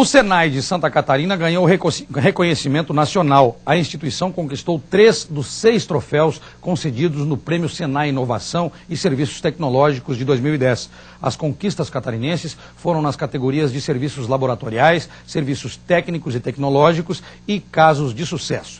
O Senai de Santa Catarina ganhou reconhecimento nacional. A instituição conquistou três dos seis troféus concedidos no Prêmio Senai Inovação e Serviços Tecnológicos de 2010. As conquistas catarinenses foram nas categorias de serviços laboratoriais, serviços técnicos e tecnológicos e casos de sucesso.